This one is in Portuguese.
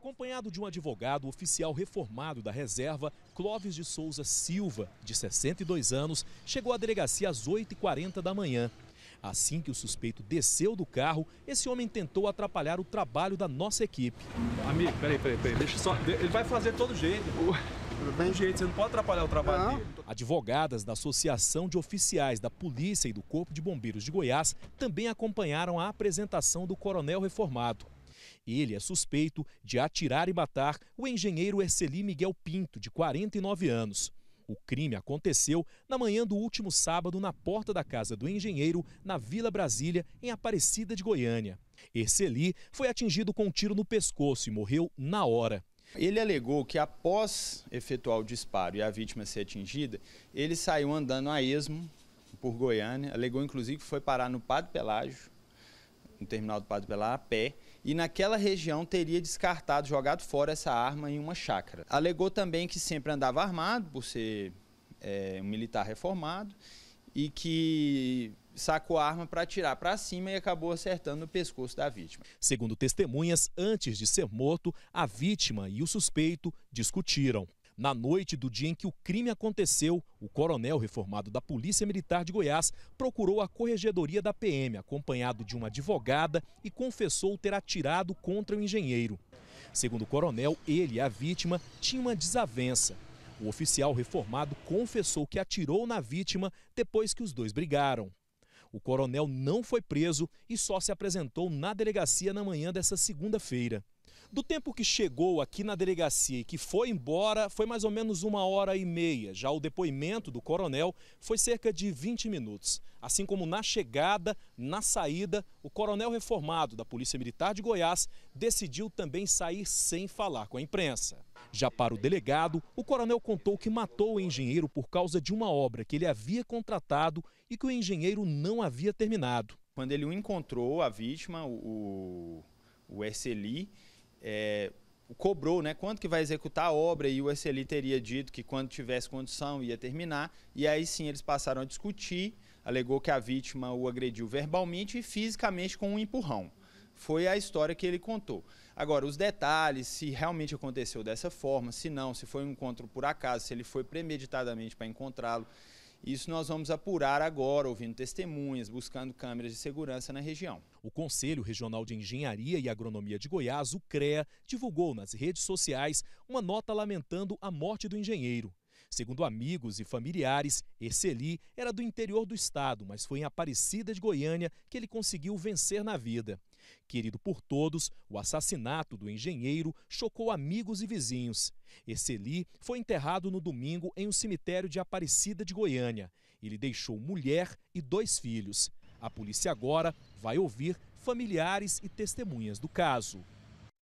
Acompanhado de um advogado oficial reformado da reserva, Clóvis de Souza Silva, de 62 anos, chegou à delegacia às 8h40 da manhã. Assim que o suspeito desceu do carro, esse homem tentou atrapalhar o trabalho da nossa equipe. Amigo, peraí, peraí, peraí. Deixa só. Ele vai fazer todo jeito. bem? Jeito, você não pode atrapalhar o trabalho não. dele. Advogadas da Associação de Oficiais da Polícia e do Corpo de Bombeiros de Goiás também acompanharam a apresentação do coronel reformado. Ele é suspeito de atirar e matar o engenheiro Erceli Miguel Pinto, de 49 anos. O crime aconteceu na manhã do último sábado na porta da casa do engenheiro, na Vila Brasília, em Aparecida de Goiânia. Erceli foi atingido com um tiro no pescoço e morreu na hora. Ele alegou que após efetuar o disparo e a vítima ser atingida, ele saiu andando a esmo por Goiânia, alegou inclusive que foi parar no Padre Pelágio, no terminal do Padre Pelágio, a pé, e naquela região teria descartado, jogado fora essa arma em uma chácara. Alegou também que sempre andava armado, por ser é, um militar reformado, e que sacou a arma para atirar para cima e acabou acertando o pescoço da vítima. Segundo testemunhas, antes de ser morto, a vítima e o suspeito discutiram. Na noite do dia em que o crime aconteceu, o coronel reformado da Polícia Militar de Goiás procurou a corregedoria da PM, acompanhado de uma advogada, e confessou ter atirado contra o engenheiro. Segundo o coronel, ele e a vítima tinham uma desavença. O oficial reformado confessou que atirou na vítima depois que os dois brigaram. O coronel não foi preso e só se apresentou na delegacia na manhã dessa segunda-feira. Do tempo que chegou aqui na delegacia e que foi embora, foi mais ou menos uma hora e meia. Já o depoimento do coronel foi cerca de 20 minutos. Assim como na chegada, na saída, o coronel reformado da Polícia Militar de Goiás decidiu também sair sem falar com a imprensa. Já para o delegado, o coronel contou que matou o engenheiro por causa de uma obra que ele havia contratado e que o engenheiro não havia terminado. Quando ele o encontrou, a vítima, o, o é, cobrou, né, quanto que vai executar a obra e o SLI teria dito que quando tivesse condição ia terminar, e aí sim eles passaram a discutir, alegou que a vítima o agrediu verbalmente e fisicamente com um empurrão. Foi a história que ele contou. Agora, os detalhes, se realmente aconteceu dessa forma, se não, se foi um encontro por acaso, se ele foi premeditadamente para encontrá-lo, isso nós vamos apurar agora, ouvindo testemunhas, buscando câmeras de segurança na região. O Conselho Regional de Engenharia e Agronomia de Goiás, o CREA, divulgou nas redes sociais uma nota lamentando a morte do engenheiro. Segundo amigos e familiares, Erceli era do interior do estado, mas foi em Aparecida de Goiânia que ele conseguiu vencer na vida. Querido por todos, o assassinato do engenheiro chocou amigos e vizinhos. Erceli foi enterrado no domingo em um cemitério de Aparecida de Goiânia. Ele deixou mulher e dois filhos. A polícia agora vai ouvir familiares e testemunhas do caso.